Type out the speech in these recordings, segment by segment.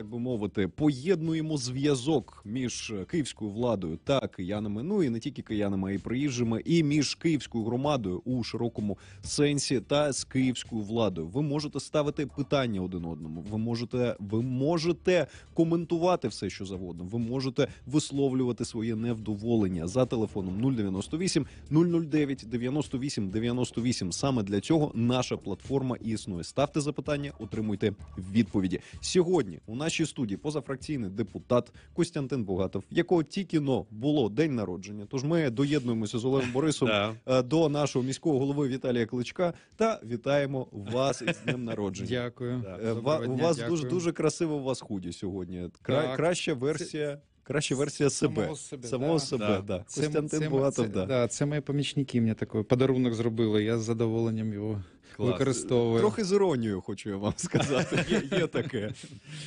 так би мовити, поєднуємо зв'язок між київською владою та киянами. Ну і не тільки киянами, а й приїжджими, і між київською громадою у широкому сенсі та з київською владою. Ви можете ставити питання один одному. Ви можете, ви можете коментувати все, що завгодно. Ви можете висловлювати своє невдоволення за телефоном 098 009 98 98. Саме для цього наша платформа існує. Ставте запитання, отримуйте відповіді сьогодні. У нас нашій студії позафракційний депутат Костянтин Бугатов, якого тільки но було день народження. Тож ми доєднуємося з Олегом Борисом е, до нашого міського голови Віталія Кличка та вітаємо вас із днем народження. Дякую. Е, да. у вас дуже дуже красиво у вас худі сьогодні. Кра краща версія. Краща версія себе себе, самого да. себе. Да. да. Костянтин це, Бугатов, це, да. да. Це мої помічники. мені такий подарунок зробили. Я з задоволенням його клас. використовує. Трохи з іронією, хочу я вам сказати. Є, є таке.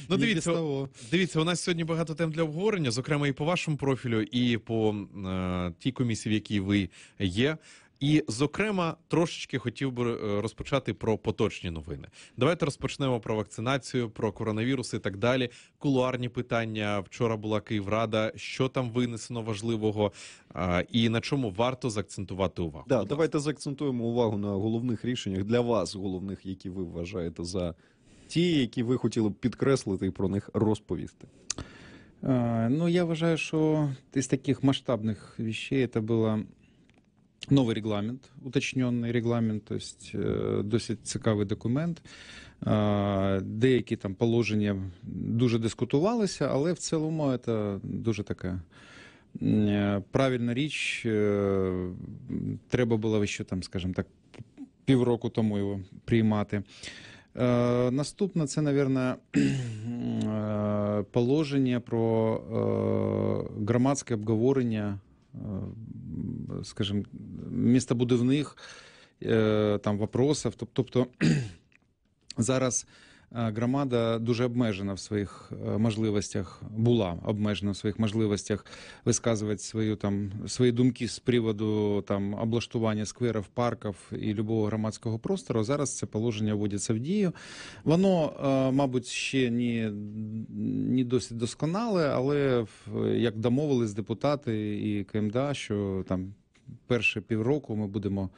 Ну, дивіться, дивіться, у нас сьогодні багато тем для обговорення, зокрема і по вашому профілю, і по е, тій комісії, в якій ви є. І, зокрема, трошечки хотів би е, розпочати про поточні новини. Давайте розпочнемо про вакцинацію, про коронавірус і так далі. Кулуарні питання вчора була Київрада. Що там винесено важливого і на чому варто заакцентувати увагу? Да, давайте заакцентуємо увагу на головних рішеннях для вас, головних, які ви вважаєте за ті, які ви хотіли б підкреслити і про них розповісти. Е, ну я вважаю, що із таких масштабних вещей це була. Новий регламент, уточнений регламент, то есть э, досить цікавий документ. Деякі там положення дуже дискутувалися, але в цілому це дуже така е, правильна річ. Е, треба було ще там, скажімо так, півроку тому його приймати. Е, наступне це, мабуть, положення про громадське обговорення. скажімо містобудівних е, там вопросів. Тобто зараз е, громада дуже обмежена в своїх е, можливостях, була обмежена в своїх можливостях висказувати свою там свої думки з приводу там облаштування скверів, парків і любого громадського простору. Зараз це положення вводиться в дію. Воно, мабуть, ще не, не досить досконале, але як домовились депутати і КМДА, що там перше півроку ми будемо,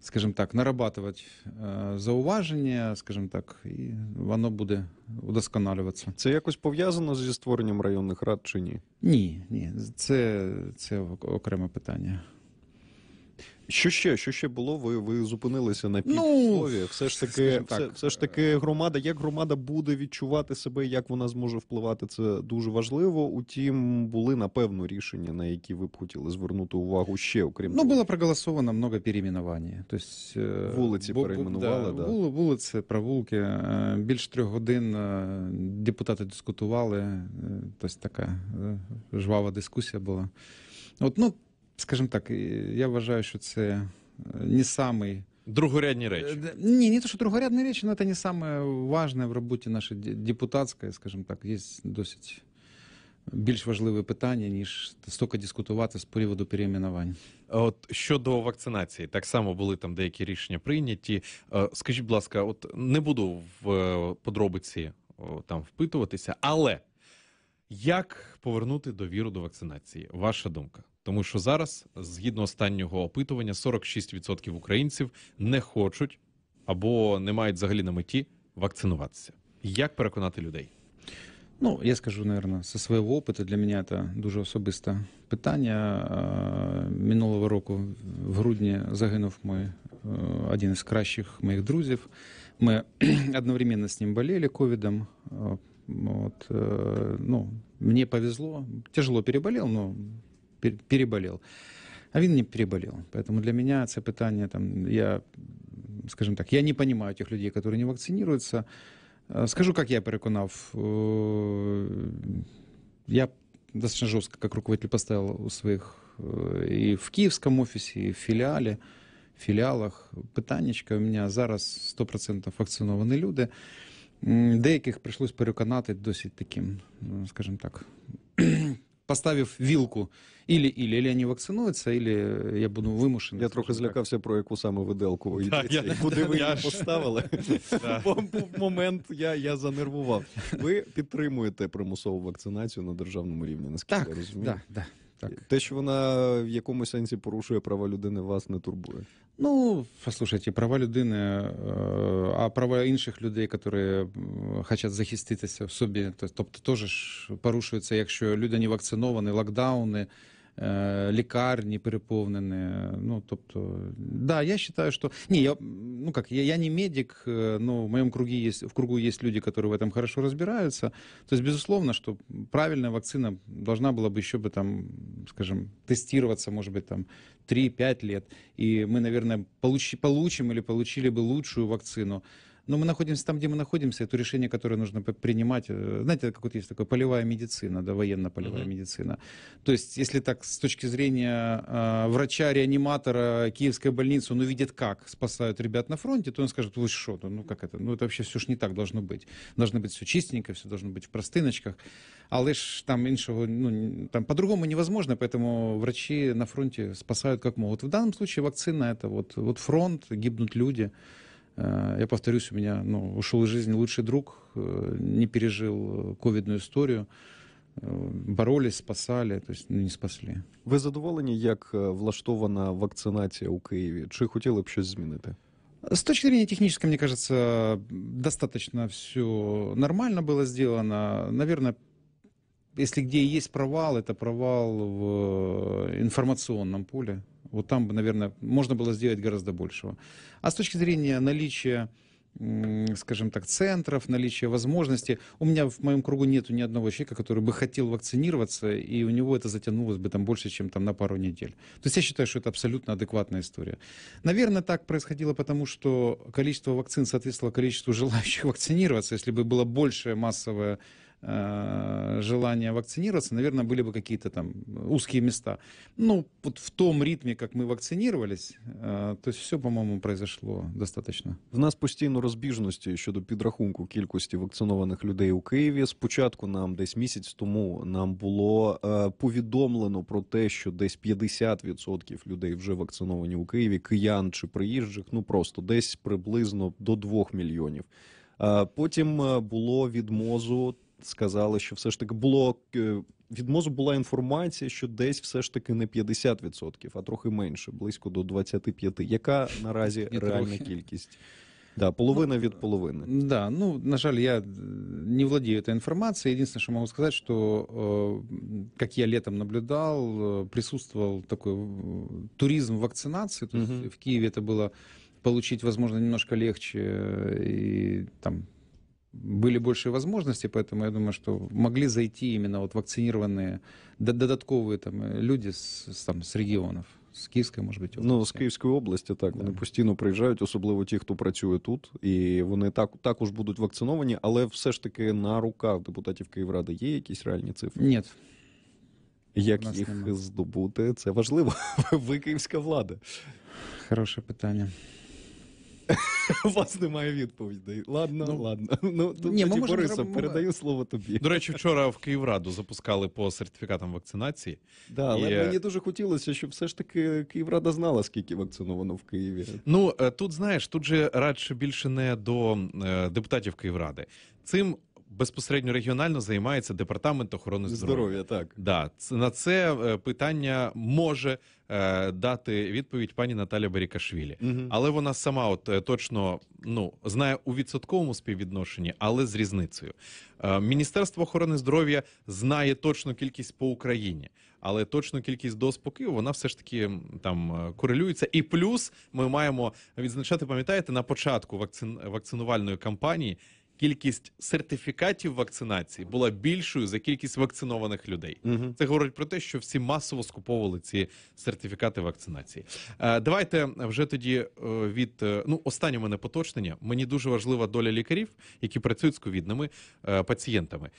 скажімо так, нарабатувати е, зауваження, скажімо так, і воно буде удосконалюватися. Це якось пов'язано зі створенням районних рад чи ні? Ні, ні, це, це окреме питання. Що ще що ще було? Ви ви зупинилися на ну, півслові. Ну, все ж таки, все, все ж таки, громада, як громада буде відчувати себе, як вона зможе впливати, це дуже важливо. Утім, були напевно рішення, на які ви б хотіли звернути увагу ще окрім ну того. було проголосовано много перейменування. Тобто, е, вулиці бо, перейменували да, да. вулиці, провулки. Е, більш трьох годин е, депутати дискутували. Тобто така жвава дискусія була. От ну скажімо так, я вважаю, що це э, не самий. Э, другорядні речі. Э, Ні, не то, що другорядні речі, але це не саме важне в роботі нашої депутатської, скажімо так, є досить більш важливе питання, ніж стільки дискутувати з приводу перейменувань. От щодо вакцинації, так само були там деякі рішення прийняті. Е, скажіть, будь ласка, от не буду в е, подробиці е, там впитуватися, але як повернути довіру до вакцинації? Ваша думка? Тому що зараз, згідно останнього опитування, 46% українців не хочуть або не мають взагалі на меті вакцинуватися. Як переконати людей? Ну, я скажу, наверное, со своего опыта для мене це дуже особисте питання. Минулого року в грудні загинув мой е, один із кращих моїх друзів. Ми одновременно з ним болели ковідом. Вот, е, ну, мне повезло, тяжело переболел, але переболел. А він не переболел. Поэтому для меня это питание там, я, скажем так, я не понимаю тех людей, которые не вакцинируются. Э, скажу, как я переконав, э, я достаточно жестко, как руководитель, поставил у своих э, и в киевском офисе, и в філіалі, філіалах питаннячка. У меня зараз 100% вакцинованы люди. Деяких пришлось переконати досить таким, скажем так, поставив вілку или, или, или они вакцинуються, или я буду вимушений. Я трохи злякався, про яку саме виделку ви Я, і Куди ви її поставили? момент я я занервував. Ви підтримуєте примусову вакцинацію на державному рівні, наскільки я розумію? Так, так. Так. Те, що вона в якому сенсі порушує права людини, вас не турбує. Ну, послушайте, права людини, е, а права інших людей, які е, хочуть захиститися в собі, тобто теж порушуються, якщо люди не вакциновані, локдауни. Е, лікарні переповнені. Ну, тобто, да, я считаю, что... Не, я, ну как, я, я не медик, э, но в моем круге есть, в кругу есть люди, которые в этом хорошо разбираются. То есть, безусловно, что правильная вакцина должна была бы еще бы там, скажем, тестироваться, может быть, там 3-5 лет. И мы, наверное, получи, получим или получили бы лучшую вакцину. Но мы находимся там, где мы находимся, это решение, которое нужно принимать. Э, знаете, как вот есть такое полевая медицина, да, военно-полевая mm-hmm. медицина. То есть, если так с точки зрения э, врача-реаниматора Киевской больницы, он увидит, как спасают ребят на фронте, то он скажет, вы что, ну как это, ну это вообще все ж не так должно быть. Должно быть все чистенько, все должно быть в простиночках. Але ж там іншого, ну там по-другому невозможно, поэтому врачи на фронте спасают как могут. В данном случае вакцина это вот, вот фронт, гибнут люди. Э, я повторюсь, у меня ну, ушел из жизни лучший друг, э, не пережил э, ковидную историю. Боролись, спасали, то есть ну, не спасли. Ви задоволені, як влаштована вакцинація у Києві? Чи хотіли б щось змінити? С точки зрения технической, мне кажется, достаточно все нормально было сделано. Наверное, если где есть провал, это провал в информационном поле. Вот там, бы, наверное, можно было сделать гораздо большего. А с точки зрения наличия скажем так, центров, наличия возможности. У меня в моем кругу нету ни одного человека, который бы хотел вакцинироваться, и у него это затянулось бы там больше, чем там на пару недель. То есть я считаю, что это абсолютно адекватная история. Наверное, так происходило потому, что количество вакцин соответствовало количеству желающих вакцинироваться. Если бы было большая массовая Э, желание вакцинироваться, наверное, были бы какие-то там узкие места. Ну, вот в том ритме, как мы вакцинировались, э, то есть все, по-моєму, произошло достаточно. В нас постійно розбіжності щодо підрахунку кількості вакцинованих людей у Києві. Спочатку нам десь місяць тому нам було е, повідомлено про те, що десь 50% людей вже вакциновані у Києві, киян чи приїжджих. Ну просто десь приблизно до 2 мільйонів. Е, потім е, було від мозу сказали, що все ж таки було е, від мозу була інформація, що десь все ж таки не 50%, а трохи менше, близько до 25%. Яка наразі І реальна трохи. кількість? Да, половина ну, від половини. Ну, да, ну, на жаль, я е, не владію этой інформацією. Єдине, що можу сказати, що як э, я літом наблюдав, э, присутствував такой э, туризм вакцинації. То угу. в Києві це було получить, возможно, немножко легче. И там были большие возможности, поэтому я думаю, что могли зайти именно вот вакцинированные додатковые там э, люди з с, там з регіонів. З Київської, може бути, області. Ну, з Київської області, так. Да. Вони постійно приїжджають, особливо ті, хто працює тут. І вони так, також будуть вакциновані, але все ж таки на руках депутатів Київради є якісь реальні цифри? Ні. Як їх нема. здобути? Це важливо. Ви київська влада. Хороше питання. У вас немає відповідей. Ладно, ну, ладно. Ну тут ні, тоді, можемо, Борисов, передаю слово тобі. До речі, вчора в Київраду запускали по сертифікатам вакцинації. Да, але е, мені дуже хотілося, щоб все ж таки Київрада знала, скільки вакциновано в Києві. Ну е, тут знаєш, тут же радше більше не до е, депутатів Київради. Цим безпосередньо регіонально займається департамент охорони здоров'я. Здоров'я, так. Да, ц- на це питання може Е, дати відповідь пані Наталя Берікашвілі, угу. але вона сама, от е, точно ну знає у відсотковому співвідношенні, але з різницею. Е, Міністерство охорони здоров'я знає точну кількість по Україні. Але точну кількість доз по Києву вона все ж таки там корелюється. І плюс ми маємо відзначати, пам'ятаєте, на початку вакцин вакцинувальної кампанії кількість сертифікатів вакцинації була більшою за кількість вакцинованих людей. Угу. Це говорить про те, що всі масово скуповували ці сертифікати вакцинації. Е, давайте вже тоді е, від е, ну останнє мене поточнення. Мені дуже важлива доля лікарів, які працюють з ковідними пацієнтами.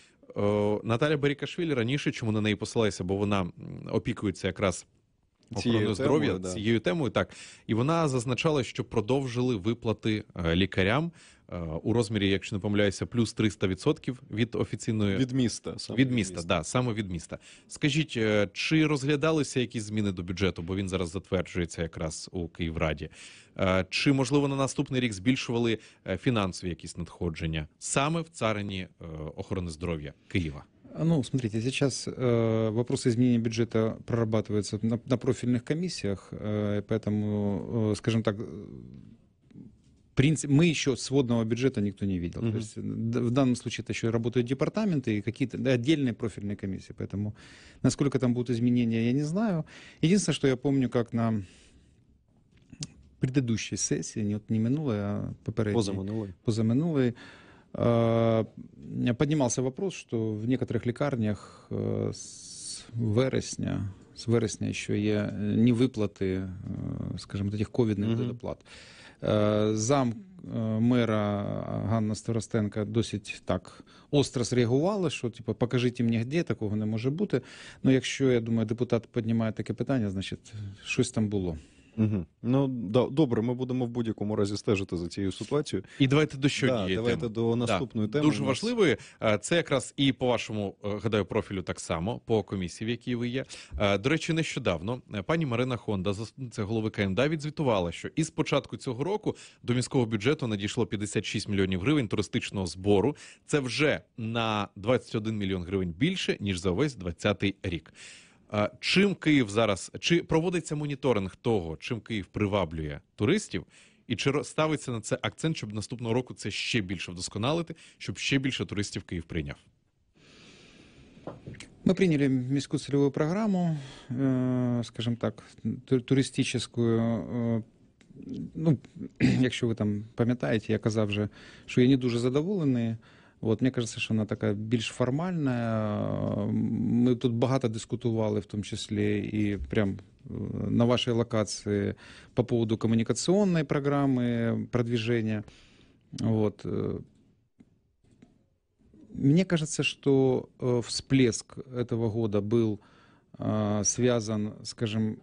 Наталя Берікашвілі раніше, чому на неї посилаюся, бо вона опікується якраз цією здоров'я цією темою, так і вона зазначала, що продовжили виплати лікарям Е, у розмірі, якщо не помиляюся, плюс 300% від офіційної від міста саме від міста, міста. Да, саме від міста. Скажіть, е, чи розглядалися якісь зміни до бюджету? Бо він зараз затверджується якраз у Київраді, е, чи можливо на наступний рік збільшували фінансові якісь надходження саме в царині охорони здоров'я Києва? Ну, смотрите, сейчас э, вопросы изменения бюджета прорабатываются на, на профильных комиссиях, э, поэтому, э, скажем так, принцип, мы еще сводного бюджета никто не видел. Угу. То есть, в данном случае это еще работают департаменты и какие-то да, отдельные профильные комиссии. Поэтому насколько там будут изменения, я не знаю. Единственное, что я помню, как на предыдущей сессии, не, не минулой, а попередней. Позаминулой. Позаминулой Поднімався вопрос, що в некоторых лікарнях з э, вересня з вересня ще є э, невиплати, э, скажімо, таких ковідних mm -hmm. доплат. Е, зам е, мера Ганна Старостенка досить так остро зреагувала, що типу, покажіть мені де, такого не може бути. Ну якщо я думаю, депутат піднімає таке питання, значить щось там було. Угу. Ну да, добре, ми будемо в будь-якому разі стежити за цією ситуацією. І давайте до щодні да, давайте теми. до наступної да. теми. Дуже важливої. Це якраз і по вашому е, гадаю профілю так само по комісії, в якій ви є. До речі, нещодавно е, пані Марина Хонда, заступниця голови КМДА, відзвітувала, що із початку цього року до міського бюджету надійшло 56 мільйонів гривень туристичного збору. Це вже на 21 мільйон гривень більше ніж за весь 2020 рік. Чим Київ зараз чи проводиться моніторинг того, чим Київ приваблює туристів, і чи ставиться на це акцент, щоб наступного року це ще більше вдосконалити, щоб ще більше туристів Київ прийняв? Ми прийняли міську целевую програму, е, скажімо так, туристичну. Е, ну, якщо ви там пам'ятаєте, я казав вже, що я не дуже задоволений От, Мені кажеться, що вона така більш формальна. Ми тут багато дискутували, в тому числі і прям на вашій локації по поводу комунікаційної програми продвіження. Вот. Мне кажется, что э, э, э, всплеск этого года был связан, скажем,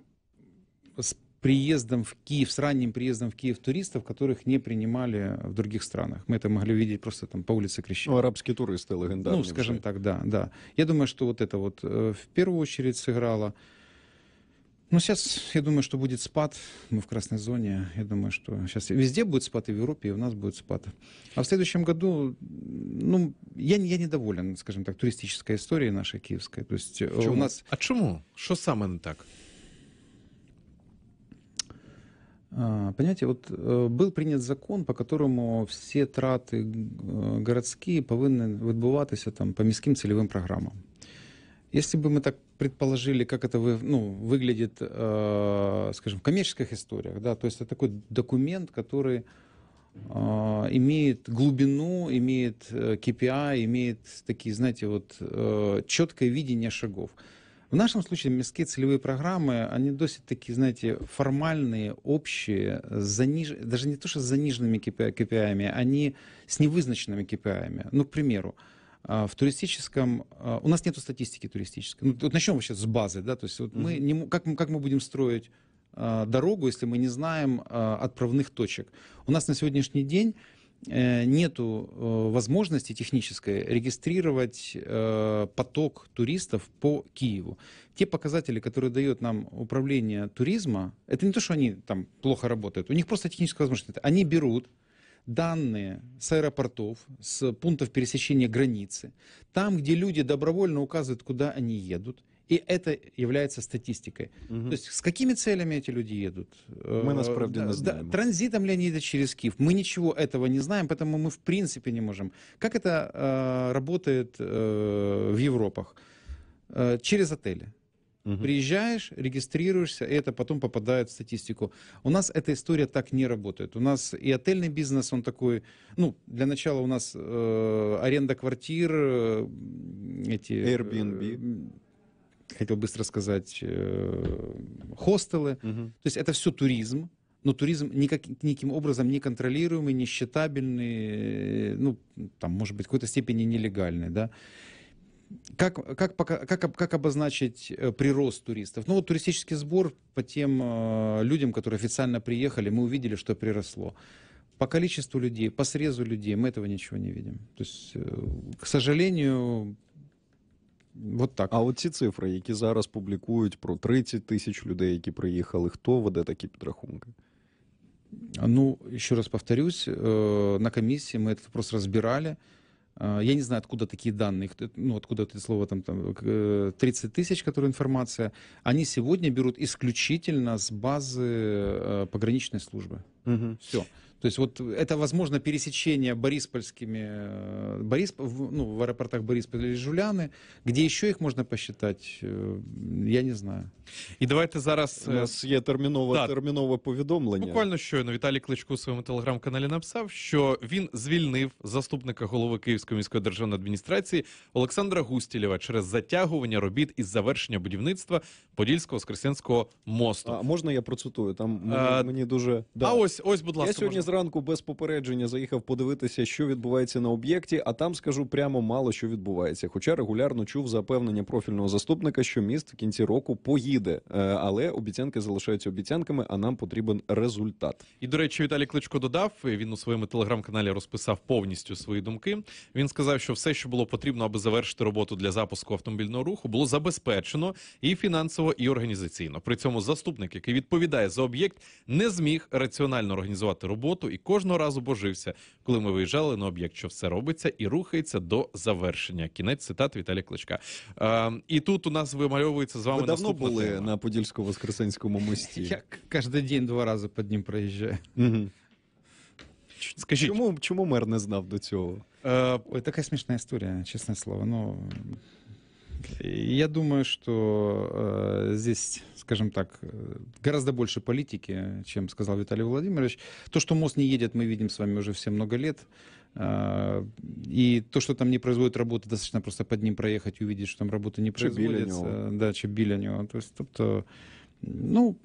с приездом в Киев, с ранним приездом в Киев туристов, которых не принимали в других странах. Мы это могли увидеть просто там по улице Крещения. Ну, арабские туристы легендарные. Ну, скажем уже. так, да, да. Я думаю, что вот это вот э, в первую очередь сыграло. Ну, сейчас, я думаю, что будет спад. Мы в красной зоне. Я думаю, что сейчас везде будет спад, и в Европе, и у нас будет спад. А в следующем году, ну, я, я недоволен, скажем так, туристической историей нашей киевской. То есть э, Чому? у нас... А чему? Что самое не так? А, понимаете, вот э, был принят закон, по которому все траты э, городские повинні відбуватися там по міським цільовим програмам. Если бы мы так предположили, как это ну, выглядит, э, скажем, в коммерческих историях, да, то есть это такой документ, который имеет глубину, имеет KPI, а, имеет такие, знаете, вот четкое видение шагов. В нашем случае мирские целевые программы, они досить такие, знаете, формальные, общие, заниж... даже не то, что с заниженными KPI, они с невызначенными KPI. Ну, к примеру, в туристическом... У нас нет статистики туристической. Ну, вот начнем вообще с базы, да, то есть вот мы не... как, как мы будем строить дорогу, если мы не знаем отправных точек. У нас на сегодняшний день Э, нет э, возможности технической регистрировать э, поток туристов по Киеву. Те показатели, которые дает нам управление туризма, это не то, что они там плохо работают, у них просто техническая возможность. Они берут данные с аэропортов, с пунктов пересечения границы, там, где люди добровольно указывают, куда они едут, и это является статистикой. Угу. есть с какими целями эти люди їдуть? Ми насправді э, не знаємо. Транзитом ли они їдуть через Киев? Мы ничего этого не знаем, тому мы в принципе не можемо. Як це працює в Європах? Э, через отели. Угу. Приезжаешь, регистрируешься, и это потом попадает в статистику. У нас эта история так не работает. У нас и отельный бизнес, он такой, ну, для начала у нас э, аренда квартир, э, эти... Airbnb. Э, хотел быстро сказать, э, хостелы. Угу. То есть это все туризм, но туризм никак, никаким образом не контролируемый, несчетабельный, э, ну, там, может быть, в какой-то степени нелегальный, да. Как, как, как, как обозначить э, прирост туристов? Ну, вот туристический сбор по тем э, людям, которые официально приехали, мы увидели, что приросло. По количеству людей, по срезу людей мы этого ничего не видим. То есть, э, к сожалению, Вот так. А от ці цифри, які зараз публікують про 30 тисяч людей, які приїхали, хто веде такі підрахунки? Ну, еще раз повторюсь, е, на комиссии мы этот вопрос разбирали. Е, я не знаю, откуда такие данные, ну, откуда это слово там, там 30 е, тысяч, которая информация. Они сьогодні берут исключительно з базы пограничной службы. Угу. Все. То есть вот это возможно пересечение бориспольскими, э, Борисп, ну, в аэропортах Борисполь или Жуляни, где еще їх можна посчитать, э, я не знаю. І давайте зараз э, У ну, нас є термінове да. термінове повідомлення. Буквально щойно ну, Віталій Кличко у своєму телеграм-каналі написав, що він звільнив заступника голови Київської міської державної адміністрації Олександра Густілєва через затягування робіт із завершення будівництва Подільського Воскресенського мосту. А можна я процитую? Там е, мені, а, мені дуже да. а Ось, ось, будь ласка, я сьогодні можна. зранку без попередження заїхав подивитися, що відбувається на об'єкті. А там скажу прямо мало що відбувається. Хоча регулярно чув запевнення профільного заступника, що міст в кінці року поїде, е, але обіцянки залишаються обіцянками, а нам потрібен результат. І до речі, Віталій Кличко додав. Він у своєму телеграм-каналі розписав повністю свої думки. Він сказав, що все, що було потрібно, аби завершити роботу для запуску автомобільного руху, було забезпечено і фінансово, і організаційно. При цьому заступник, який відповідає за об'єкт, не зміг раціонально досконально організувати роботу і кожного разу божився, коли ми виїжджали на об'єкт, що все робиться і рухається до завершення. Кінець цитат Віталія Кличка. Е, і тут у нас вимальовується з вами Ви давно були тема. на Подільсько-Воскресенському мості. Я каждый день два рази под ним проезжаю. Скажіть, Чому чому мер не знав до цього? е, Ой, такая смешная история, честное слово. Ну, Я думаю, что э, здесь, скажем так, гораздо больше политики, чем сказал Виталий Владимирович. То, что мост не едет, мы видим с вами уже все много лет. Э, и то, что там не производит работы, достаточно просто под ним проехать, и увидеть, что там работа не производится. Него. Да, чи біля нього. То есть, тобто, э, ну,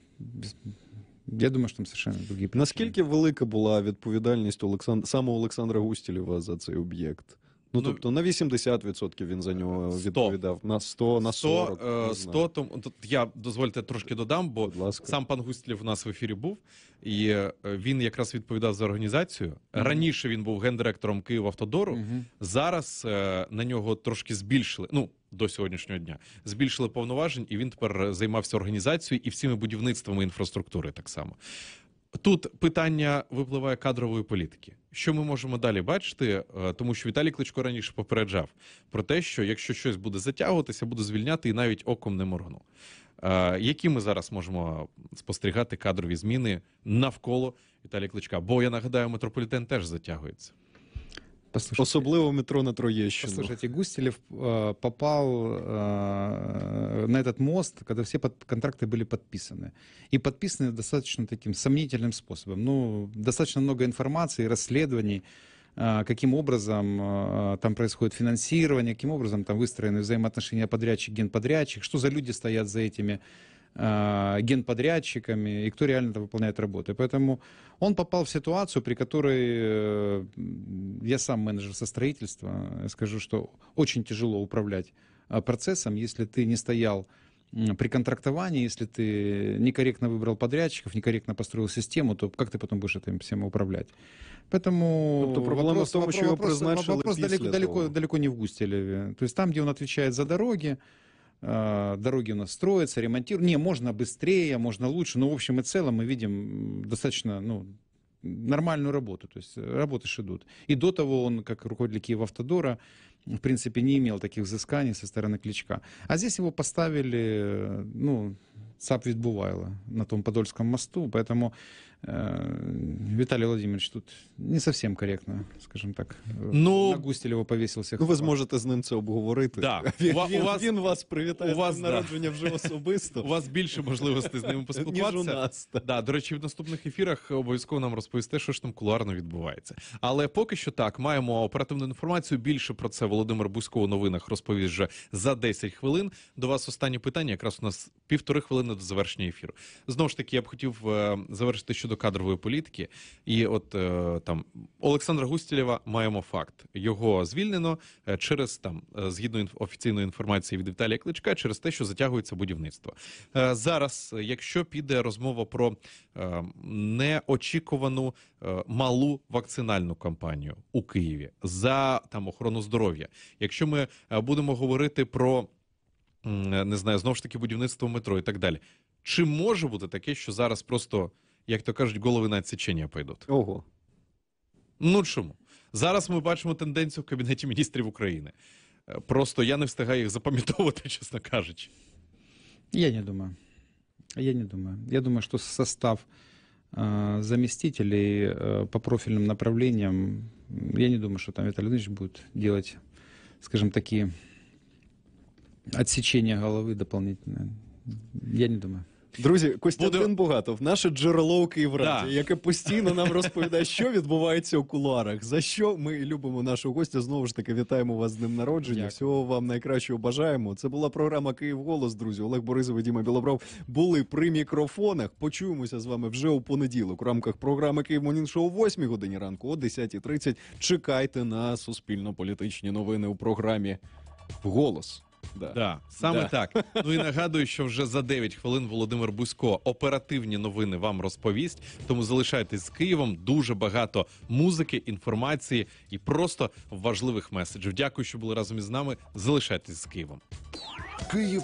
я думаю, что там совершенно другие. причини. Наскільки велика була відповідальність Олександ... самого Олександра Густілєва за цей об'єкт? Ну, ну тобто на 80% він за нього 100. відповідав. На 100, на 40. 100, 100 тому тут я дозвольте трошки додам, бо сам пан Густлів у нас в ефірі був, і е, він якраз відповідав за організацію. Mm -hmm. Раніше він був гендиректором Київавтодору. Mm -hmm. Зараз е, на нього трошки збільшили. Ну до сьогоднішнього дня збільшили повноважень, і він тепер займався організацією і всіми будівництвами інфраструктури. Так само тут питання випливає кадрової політики. Що ми можемо далі бачити, е, тому що Віталій Кличко раніше попереджав про те, що якщо щось буде затягуватися, буде звільняти і навіть оком не моргну. Е, які ми зараз можемо спостерігати кадрові зміни навколо Віталія Кличка? Бо я нагадаю, метрополітен теж затягується. Послушайте, Особливо метро на Троещину. Послушайте, Густелев э, попал э, на этот мост, когда все под, контракты были подписаны. И подписаны достаточно таким сомнительным способом. Ну, достаточно много информации, расследований, э, каким образом э, там происходит финансирование, каким образом там выстроены взаимоотношения подрядчик-генподрядчик, что за люди стоят за этими Э, генподрядчиками и кто реально это выполняет работы. Поэтому он попал в ситуацию, при которой э, я сам менеджер со строительства, скажу, что очень тяжело управлять э, процессом, если ты не стоял при контрактовании, если ты некорректно выбрал подрядчиков, некорректно построил систему, то как ты потом будешь этим всем управлять? Поэтому тобто проблема вопрос, в том, вопрос, вопрос, вопрос далеко, далеко, далеко не в Густелеве. То есть там, где он отвечает за дороги, Э, дороги у нас строятся, ремонтируют. Не, можно быстрее, можно лучше, но в общем и целом мы видим достаточно, ну, нормальную работу, то есть э, работы идут. И до того он, как руководитель Киева Автодора, в принципе, не имел таких взысканий со стороны Кличка. А здесь его поставили, э, ну, ЦАП Відбувайло на том Подольском мосту, поэтому Э, Виталий Владимирович тут не совсем корректно, скажем так. Э, ну, на Густілєва повісився. Ну, ви зможете з ним це обговорити. Да. Він, у, вас, він вас привітає у вас, народження да. вже особисто. У вас більше можливостей з ними поспілкуватися. Ніж у нас. Да, До речі, в наступних ефірах обов'язково нам розповісте, що ж там кулуарно відбувається. Але поки що так, маємо оперативну інформацію. Більше про це Володимир Бузько у новинах розповість вже за 10 хвилин. До вас останнє питання. Якраз у нас півтори хвилини до завершення ефіру. Знову ж таки, я б хотів е, завершити, що щодо кадрової політики. І от е, там Олександра Густілєва маємо факт: його звільнено е, через там, е, згідно офіційної інформації від Віталія Кличка, через те, що затягується будівництво. Зараз, якщо піде розмова про неочікувану малу вакцинальну кампанію у Києві за там охорону здоров'я, якщо ми будемо говорити про не знаю, знову ж таки будівництво метро і так далі. Чи може бути таке, що зараз просто як то кажуть, голови на відсічення пойдуть. Ого. Ну чому? Зараз ми бачимо тенденцію в Кабінеті міністрів України. Е, просто я не встигаю їх запам'ятовувати, чесно кажучи. Я не думаю. Я не думаю. Я думаю, що состав э, заместителей э, по профильным направлениям, я не думаю, що там Віталій Ильич будет делать, скажем, такі, отсечения головы дополнительные. Я не думаю. Друзі, Костянтин Буде... Бугатов, наше джерело у Київраді, да. яке постійно нам розповідає, що відбувається у кулуарах. За що ми любимо нашого гостя? Знову ж таки, вітаємо вас з днем народження. Дякую. Всього вам найкращого бажаємо. Це була програма Київ Голос. Друзі, Олег Борисов і Діма Білобров були при мікрофонах. Почуємося з вами вже у понеділок. У рамках програми Київ Моніншоу о 8 годині ранку, о 10.30. Чекайте на суспільно-політичні новини у програмі Голос. Да. да, саме да. так. Ну і нагадую, що вже за 9 хвилин Володимир Бузько оперативні новини вам розповість. Тому залишайтесь з Києвом. Дуже багато музики, інформації і просто важливих меседжів. Дякую, що були разом із нами. Залишайтесь з Києвом. Київ